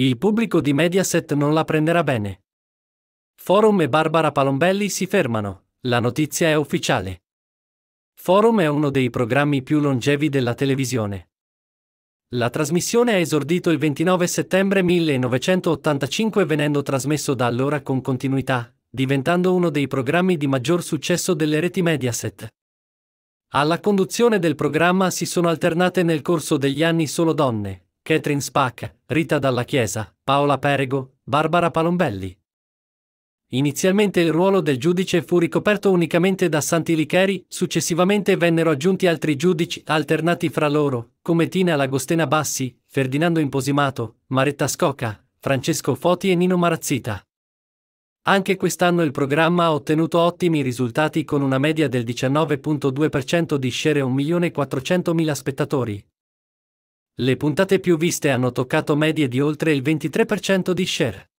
Il pubblico di Mediaset non la prenderà bene. Forum e Barbara Palombelli si fermano, la notizia è ufficiale. Forum è uno dei programmi più longevi della televisione. La trasmissione ha esordito il 29 settembre 1985 venendo trasmesso da allora con continuità, diventando uno dei programmi di maggior successo delle reti Mediaset. Alla conduzione del programma si sono alternate nel corso degli anni solo donne, Catherine Spack, Rita Dalla Chiesa, Paola Perego, Barbara Palombelli. Inizialmente il ruolo del giudice fu ricoperto unicamente da Santi Licheri, successivamente vennero aggiunti altri giudici alternati fra loro, come Tina Lagostena Bassi, Ferdinando Imposimato, Maretta Scocca, Francesco Foti e Nino Marazzita. Anche quest'anno il programma ha ottenuto ottimi risultati con una media del 19.2% di share e 1.400.000 spettatori. Le puntate più viste hanno toccato medie di oltre il 23% di share.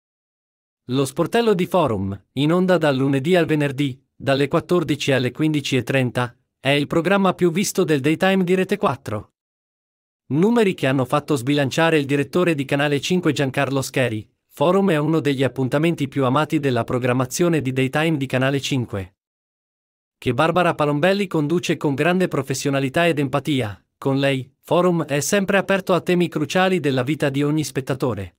Lo sportello di Forum, in onda dal lunedì al venerdì, dalle 14 alle 15.30, è il programma più visto del daytime di Rete 4. Numeri che hanno fatto sbilanciare il direttore di Canale 5 Giancarlo Scheri. Forum è uno degli appuntamenti più amati della programmazione di daytime di Canale 5. Che Barbara Palombelli conduce con grande professionalità ed empatia, con lei, Forum è sempre aperto a temi cruciali della vita di ogni spettatore.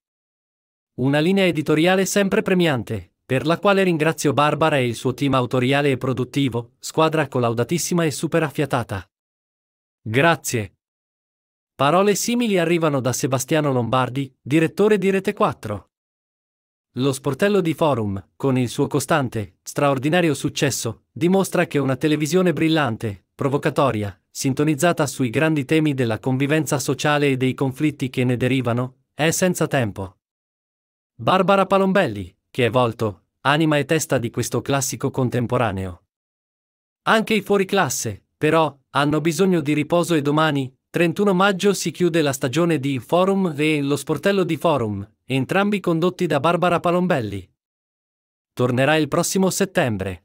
Una linea editoriale sempre premiante, per la quale ringrazio Barbara e il suo team autoriale e produttivo, squadra collaudatissima e super affiatata. Grazie. Parole simili arrivano da Sebastiano Lombardi, direttore di Rete 4. Lo sportello di Forum, con il suo costante, straordinario successo, dimostra che una televisione brillante, provocatoria, sintonizzata sui grandi temi della convivenza sociale e dei conflitti che ne derivano, è senza tempo. Barbara Palombelli, che è volto, anima e testa di questo classico contemporaneo. Anche i fuoriclasse, però, hanno bisogno di riposo e domani, 31 maggio si chiude la stagione di Forum e lo sportello di Forum, entrambi condotti da Barbara Palombelli. Tornerà il prossimo settembre.